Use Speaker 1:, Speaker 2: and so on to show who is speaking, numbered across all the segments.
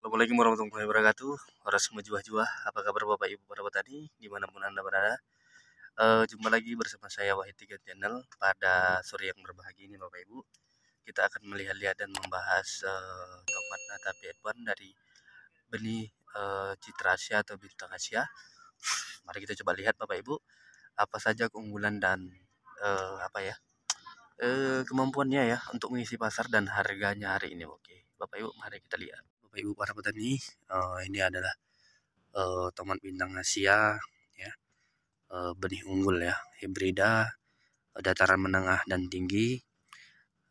Speaker 1: Assalamualaikum warahmatullahi wabarakatuh Orang semua jua-jua Apa kabar Bapak Ibu para petani Dimanapun Anda berada uh, Jumpa lagi bersama saya Wahid Tiga Channel Pada sore yang berbahagia ini Bapak Ibu Kita akan melihat-lihat dan membahas uh, eh, Tomat Nata Biadwan Dari benih eh, citra Asia atau Bintang Asia Mari kita coba lihat Bapak Ibu Apa saja keunggulan dan uh, apa ya uh, kemampuannya ya untuk mengisi pasar dan harganya hari ini oke bapak ibu mari kita lihat bapak ibu para petani uh, ini adalah uh, tomat bintang Asia ya uh, benih unggul ya hibrida uh, dataran menengah dan tinggi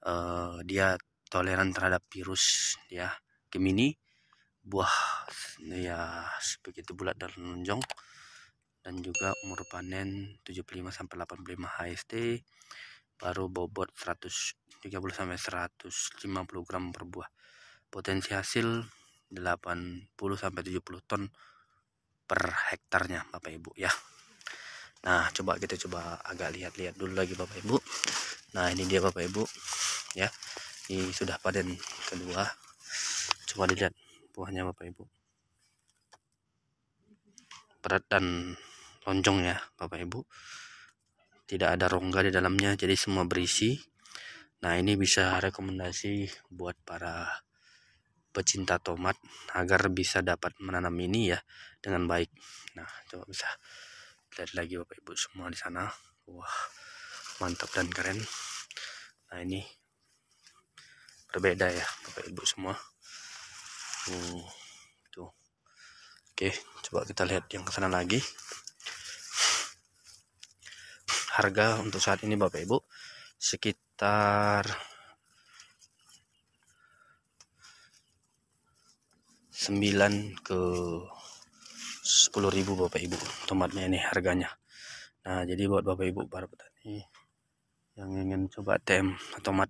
Speaker 1: uh, dia toleran terhadap virus ya gemini buah ya begitu bulat dan lonjong dan juga umur panen 75 sampai 85 HST baru bobot 130 sampai 150 gram per buah potensi hasil 80 sampai 70 ton per hektarnya Bapak Ibu ya Nah coba kita coba agak lihat-lihat dulu lagi Bapak Ibu Nah ini dia Bapak Ibu ya ini sudah panen kedua coba dilihat buahnya Bapak Ibu berat dan lonjong ya Bapak Ibu tidak ada rongga di dalamnya jadi semua berisi nah ini bisa rekomendasi buat para pecinta tomat agar bisa dapat menanam ini ya dengan baik nah coba bisa lihat lagi bapak ibu semua di sana wah mantap dan keren nah ini berbeda ya bapak ibu semua hmm, tuh oke coba kita lihat yang kesana lagi harga untuk saat ini Bapak Ibu sekitar 9 ke 10.000 Bapak Ibu tomatnya ini harganya nah jadi buat Bapak Ibu para petani yang ingin coba tem tomat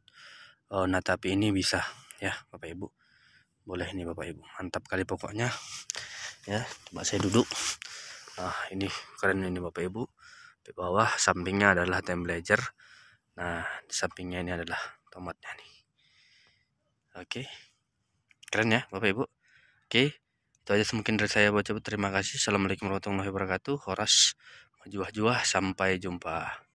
Speaker 1: e, natapi ini bisa ya Bapak Ibu boleh ini Bapak Ibu mantap kali pokoknya ya coba saya duduk nah ini keren ini Bapak Ibu di bawah sampingnya adalah time blazer nah di sampingnya ini adalah tomatnya nih oke keren ya bapak ibu oke itu aja semakin dari saya coba terima kasih assalamualaikum warahmatullahi wabarakatuh horas majuah juah sampai jumpa